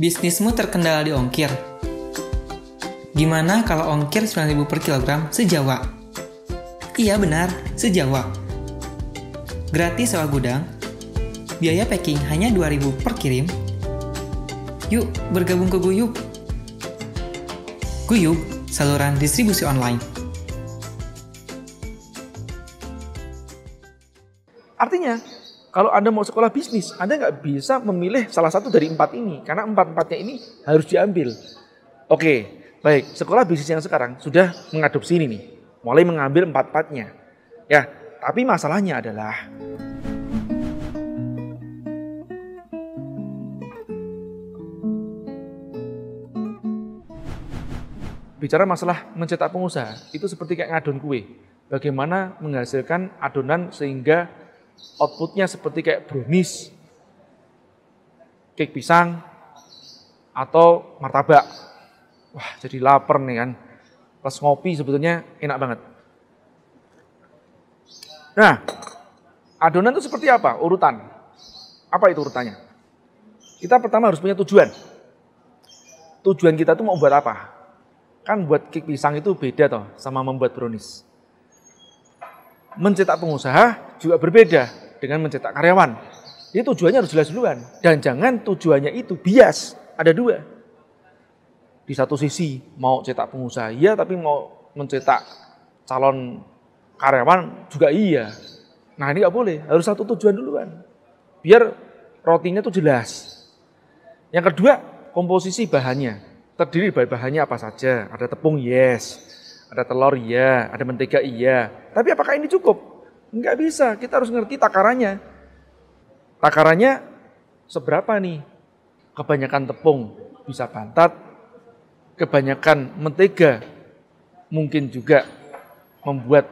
Bisnismu terkendala di ongkir. Gimana kalau ongkir 9000 per kilogram sejawa? Iya benar, sejawa. Gratis sewa gudang, biaya packing hanya 2000 per kirim. Yuk, bergabung ke Guyub. Guyub, saluran distribusi online. Artinya, kalau Anda mau sekolah bisnis, Anda nggak bisa memilih salah satu dari empat ini. Karena empat-empatnya ini harus diambil. Oke, baik. Sekolah bisnis yang sekarang sudah mengadopsi ini nih. Mulai mengambil empat-empatnya. Ya, tapi masalahnya adalah bicara masalah mencetak pengusaha itu seperti kayak ngadon kue. Bagaimana menghasilkan adonan sehingga outputnya seperti kayak brownies, cake pisang, atau martabak. Wah, jadi lapar nih kan. Plus ngopi sebetulnya enak banget. Nah, adonan itu seperti apa? Urutan. Apa itu urutannya? Kita pertama harus punya tujuan. Tujuan kita tuh mau buat apa? Kan buat cake pisang itu beda toh sama membuat brownies mencetak pengusaha juga berbeda dengan mencetak karyawan. Jadi tujuannya harus jelas duluan. Dan jangan tujuannya itu bias. Ada dua. Di satu sisi mau cetak pengusaha iya, tapi mau mencetak calon karyawan juga iya. Nah ini nggak boleh, harus satu tujuan duluan. Biar rotinya tuh jelas. Yang kedua, komposisi bahannya. Terdiri dari bahannya apa saja. Ada tepung, yes. Ada telur iya, ada mentega iya. Tapi apakah ini cukup? Enggak bisa, kita harus ngerti takarannya. Takarannya seberapa nih? Kebanyakan tepung bisa pantat, kebanyakan mentega mungkin juga membuat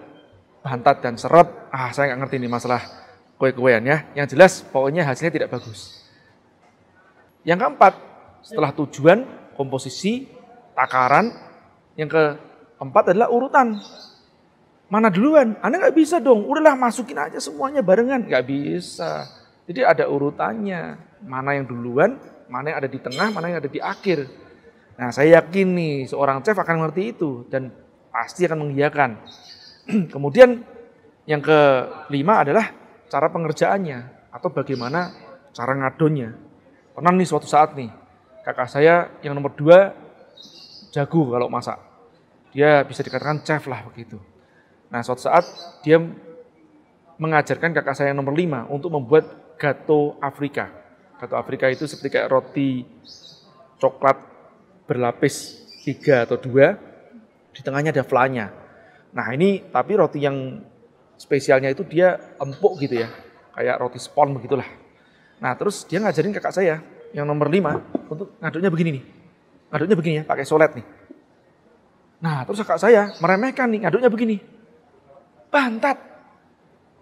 pantat dan seret. Ah, saya nggak ngerti nih masalah kue-kuean ya. Yang jelas pokoknya hasilnya tidak bagus. Yang keempat, setelah tujuan, komposisi, takaran, yang ke Empat adalah urutan. Mana duluan? Anda nggak bisa dong. Udahlah masukin aja semuanya barengan. Nggak bisa. Jadi ada urutannya. Mana yang duluan, mana yang ada di tengah, mana yang ada di akhir. Nah saya yakin nih seorang chef akan mengerti itu dan pasti akan mengiyakan. Kemudian yang kelima adalah cara pengerjaannya atau bagaimana cara ngadonnya. Pernah nih suatu saat nih kakak saya yang nomor dua jago kalau masak. Dia bisa dikatakan chef lah begitu. Nah suatu saat dia mengajarkan kakak saya yang nomor lima untuk membuat gato Afrika. Gato Afrika itu seperti kayak roti coklat berlapis tiga atau dua, di tengahnya ada flanya. Nah ini tapi roti yang spesialnya itu dia empuk gitu ya, kayak roti spon begitulah. Nah terus dia ngajarin kakak saya yang nomor lima untuk ngaduknya begini nih, ngaduknya begini ya, pakai solet nih. Nah terus kakak saya meremehkan nih, ngaduknya begini. Bantat.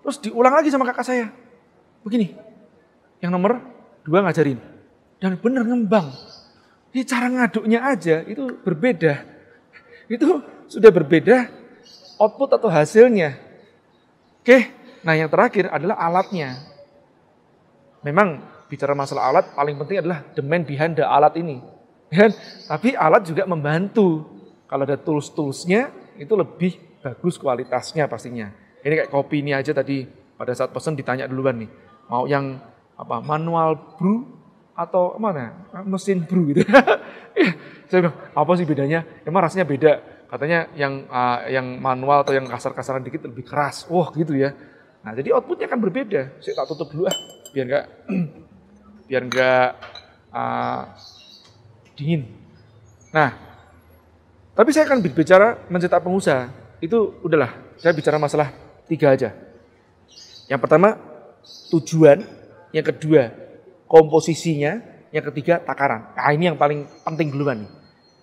Terus diulang lagi sama kakak saya. Begini, yang nomor dua ngajarin. Dan bener ngembang. Ini cara ngaduknya aja itu berbeda. Itu sudah berbeda output atau hasilnya. Oke, nah yang terakhir adalah alatnya. Memang bicara masalah alat paling penting adalah demand behind the alat ini. Ya, tapi alat juga membantu. Kalau ada tools-toolsnya, itu lebih bagus kualitasnya pastinya. Ini kayak kopi ini aja tadi pada saat pesen ditanya duluan nih, mau yang apa manual brew atau mana mesin brew gitu. Saya bilang apa sih bedanya? Emang rasanya beda. Katanya yang uh, yang manual atau yang kasar-kasaran dikit lebih keras. Wah gitu ya. Nah jadi outputnya akan berbeda. Saya tak tutup dulu ah biar nggak biar nggak uh, dingin. Nah tapi saya akan berbicara mencetak pengusaha. Itu udahlah, saya bicara masalah tiga aja. Yang pertama tujuan, yang kedua komposisinya, yang ketiga takaran. Nah, ini yang paling penting duluan nih.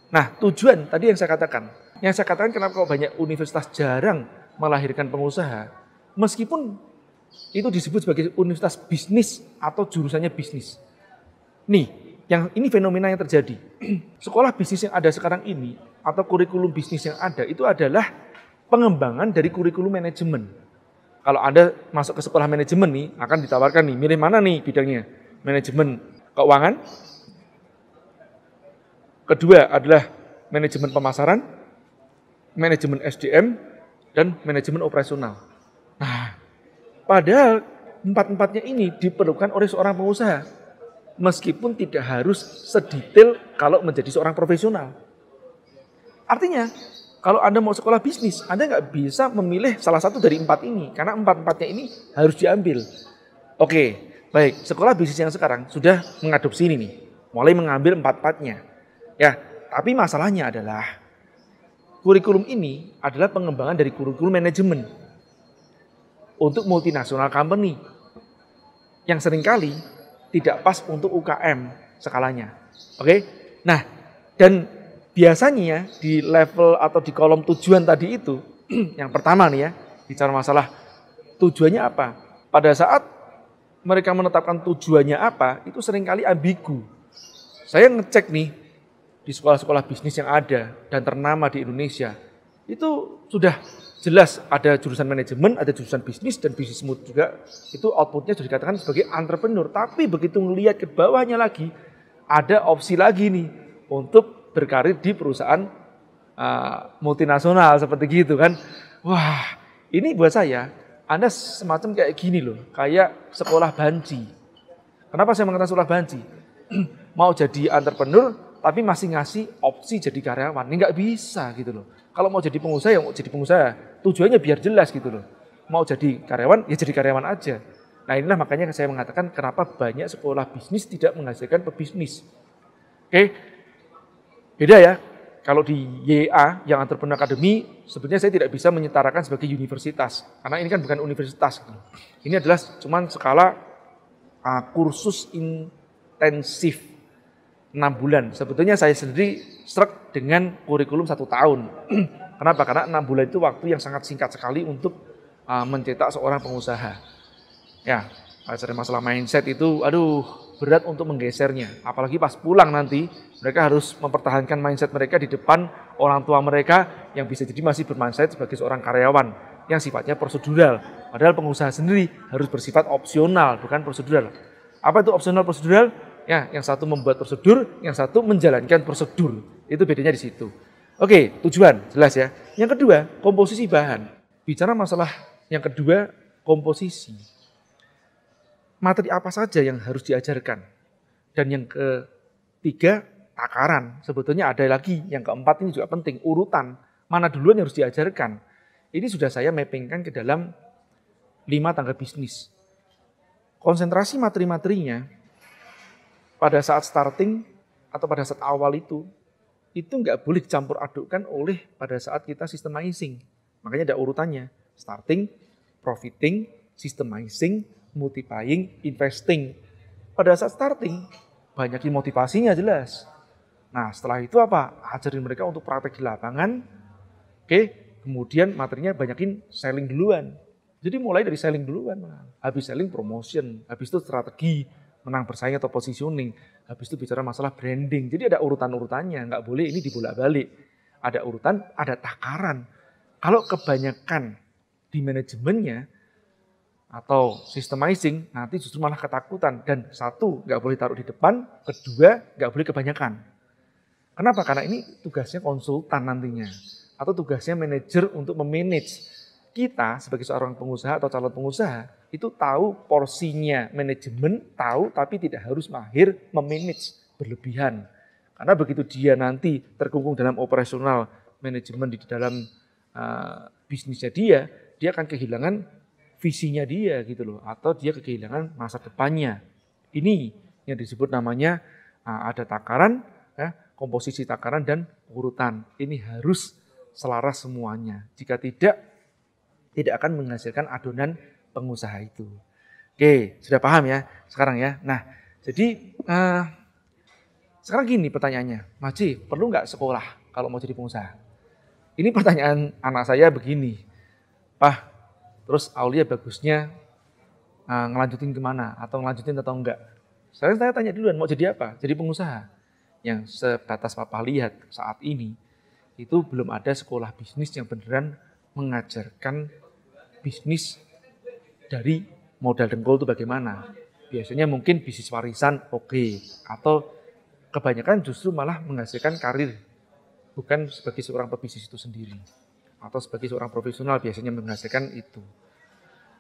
Nah, tujuan tadi yang saya katakan. Yang saya katakan kenapa kok banyak universitas jarang melahirkan pengusaha, meskipun itu disebut sebagai universitas bisnis atau jurusannya bisnis. Nih, yang ini fenomena yang terjadi. Sekolah bisnis yang ada sekarang ini atau kurikulum bisnis yang ada itu adalah pengembangan dari kurikulum manajemen. Kalau Anda masuk ke sekolah manajemen nih, akan ditawarkan nih, milih mana nih bidangnya? Manajemen keuangan. Kedua adalah manajemen pemasaran, manajemen SDM, dan manajemen operasional. Nah, padahal empat-empatnya ini diperlukan oleh seorang pengusaha meskipun tidak harus sedetail kalau menjadi seorang profesional. Artinya, kalau Anda mau sekolah bisnis, Anda nggak bisa memilih salah satu dari empat ini, karena empat-empatnya ini harus diambil. Oke, baik. Sekolah bisnis yang sekarang sudah mengadopsi ini nih, mulai mengambil empat-empatnya. Ya, tapi masalahnya adalah kurikulum ini adalah pengembangan dari kurikulum manajemen untuk multinasional company yang seringkali tidak pas untuk UKM skalanya. Oke. Nah, dan biasanya di level atau di kolom tujuan tadi itu yang pertama nih ya, bicara masalah tujuannya apa. Pada saat mereka menetapkan tujuannya apa, itu seringkali ambigu. Saya ngecek nih di sekolah-sekolah bisnis yang ada dan ternama di Indonesia, itu sudah jelas ada jurusan manajemen, ada jurusan bisnis, dan bisnis mood juga. Itu outputnya sudah dikatakan sebagai entrepreneur. Tapi begitu melihat ke bawahnya lagi, ada opsi lagi nih untuk berkarir di perusahaan uh, multinasional seperti gitu kan. Wah, ini buat saya, Anda semacam kayak gini loh, kayak sekolah banci. Kenapa saya mengatakan sekolah banci? Mau jadi entrepreneur, tapi masih ngasih opsi jadi karyawan. Ini nggak bisa gitu loh. Kalau mau jadi pengusaha ya mau jadi pengusaha tujuannya biar jelas gitu loh. Mau jadi karyawan, ya jadi karyawan aja. Nah inilah makanya saya mengatakan kenapa banyak sekolah bisnis tidak menghasilkan pebisnis. Oke, beda ya. Kalau di YA yang Entrepreneur Academy, sebenarnya saya tidak bisa menyetarakan sebagai universitas. Karena ini kan bukan universitas. Gitu. Ini adalah cuman skala uh, kursus intensif 6 bulan. Sebetulnya saya sendiri struck dengan kurikulum satu tahun. Kenapa? Karena enam bulan itu waktu yang sangat singkat sekali untuk uh, mencetak seorang pengusaha. Ya, dari masalah mindset itu, aduh berat untuk menggesernya. Apalagi pas pulang nanti, mereka harus mempertahankan mindset mereka di depan orang tua mereka yang bisa jadi masih bermindset sebagai seorang karyawan yang sifatnya prosedural. Padahal pengusaha sendiri harus bersifat opsional, bukan prosedural. Apa itu opsional prosedural? Ya, yang satu membuat prosedur, yang satu menjalankan prosedur. Itu bedanya di situ. Oke, tujuan jelas ya. Yang kedua, komposisi bahan. Bicara masalah yang kedua, komposisi. Materi apa saja yang harus diajarkan? Dan yang ketiga, takaran. Sebetulnya ada lagi yang keempat ini juga penting, urutan. Mana duluan yang harus diajarkan? Ini sudah saya mappingkan ke dalam lima tangga bisnis. Konsentrasi materi-materinya pada saat starting atau pada saat awal itu itu nggak boleh dicampur adukkan oleh pada saat kita systemizing. Makanya ada urutannya. Starting, profiting, systemizing, multiplying, investing. Pada saat starting, banyakin motivasinya jelas. Nah setelah itu apa? Ajarin mereka untuk praktek di lapangan. Oke, kemudian materinya banyakin selling duluan. Jadi mulai dari selling duluan. Habis selling promotion, habis itu strategi, menang bersaing atau positioning. Habis itu bicara masalah branding. Jadi ada urutan-urutannya, nggak boleh ini dibolak-balik. Ada urutan, ada takaran. Kalau kebanyakan di manajemennya atau systemizing, nanti justru malah ketakutan. Dan satu, nggak boleh taruh di depan. Kedua, nggak boleh kebanyakan. Kenapa? Karena ini tugasnya konsultan nantinya. Atau tugasnya manajer untuk memanage kita sebagai seorang pengusaha atau calon pengusaha itu tahu porsinya manajemen, tahu tapi tidak harus mahir memanage berlebihan. Karena begitu dia nanti terkungkung dalam operasional manajemen di dalam uh, bisnisnya dia, dia akan kehilangan visinya dia gitu loh atau dia kehilangan masa depannya. Ini yang disebut namanya uh, ada takaran, ya, komposisi takaran dan urutan. Ini harus selaras semuanya. Jika tidak tidak akan menghasilkan adonan pengusaha itu. Oke, sudah paham ya sekarang ya. Nah, jadi uh, sekarang gini pertanyaannya, Maci perlu nggak sekolah kalau mau jadi pengusaha? Ini pertanyaan anak saya begini, Pak, terus Aulia bagusnya uh, ngelanjutin kemana atau ngelanjutin atau enggak? Sekarang saya tanya duluan, mau jadi apa? Jadi pengusaha. Yang sebatas papa lihat saat ini, itu belum ada sekolah bisnis yang beneran mengajarkan bisnis dari modal dengkul itu bagaimana? Biasanya mungkin bisnis warisan oke okay. atau kebanyakan justru malah menghasilkan karir bukan sebagai seorang pebisnis itu sendiri atau sebagai seorang profesional biasanya menghasilkan itu.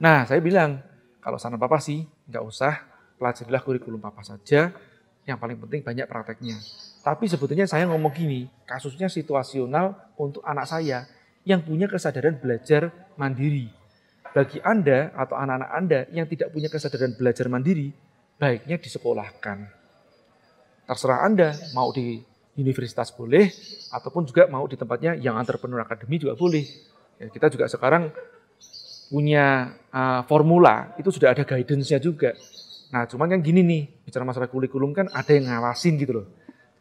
Nah, saya bilang kalau sana papa sih nggak usah pelajarilah kurikulum papa saja. Yang paling penting banyak prakteknya. Tapi sebetulnya saya ngomong gini, kasusnya situasional untuk anak saya yang punya kesadaran belajar mandiri bagi Anda atau anak-anak Anda yang tidak punya kesadaran belajar mandiri, baiknya disekolahkan. Terserah Anda, mau di universitas boleh, ataupun juga mau di tempatnya yang entrepreneur akademi juga boleh. Ya, kita juga sekarang punya uh, formula, itu sudah ada guidance-nya juga. Nah, cuman kan gini nih, bicara masalah kurikulum kan ada yang ngawasin gitu loh.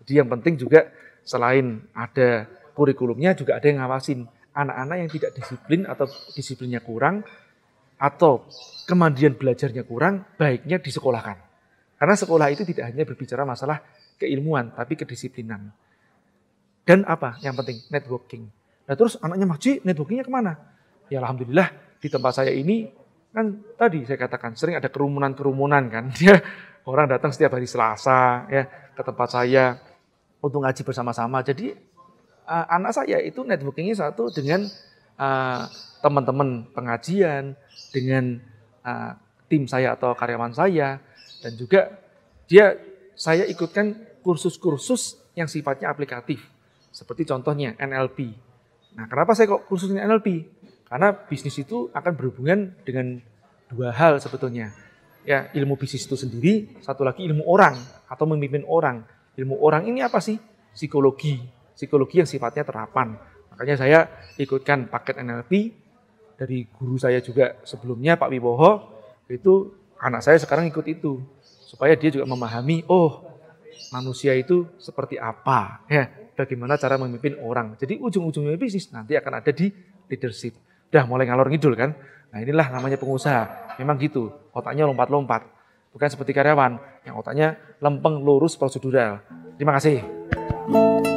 Jadi yang penting juga selain ada kurikulumnya juga ada yang ngawasin anak-anak yang tidak disiplin atau disiplinnya kurang atau kemandian belajarnya kurang, baiknya disekolahkan. Karena sekolah itu tidak hanya berbicara masalah keilmuan, tapi kedisiplinan. Dan apa yang penting? Networking. Nah terus anaknya maji, networkingnya kemana? Ya Alhamdulillah di tempat saya ini, kan tadi saya katakan sering ada kerumunan-kerumunan kan. Dia ya. orang datang setiap hari Selasa ya ke tempat saya untuk ngaji bersama-sama. Jadi eh, anak saya itu networkingnya satu dengan teman eh, teman-teman pengajian, dengan uh, tim saya atau karyawan saya, dan juga dia saya ikutkan kursus-kursus yang sifatnya aplikatif. Seperti contohnya NLP. Nah, kenapa saya kok kursusnya NLP? Karena bisnis itu akan berhubungan dengan dua hal sebetulnya. Ya, ilmu bisnis itu sendiri, satu lagi ilmu orang atau memimpin orang. Ilmu orang ini apa sih? Psikologi. Psikologi yang sifatnya terapan. Makanya saya ikutkan paket NLP dari guru saya juga sebelumnya Pak Wibowo itu anak saya sekarang ikut itu supaya dia juga memahami oh manusia itu seperti apa ya bagaimana cara memimpin orang. Jadi ujung-ujungnya bisnis nanti akan ada di leadership. Udah mulai ngalor ngidul kan. Nah inilah namanya pengusaha. Memang gitu, otaknya lompat-lompat. Bukan seperti karyawan yang otaknya lempeng, lurus, prosedural. Terima kasih.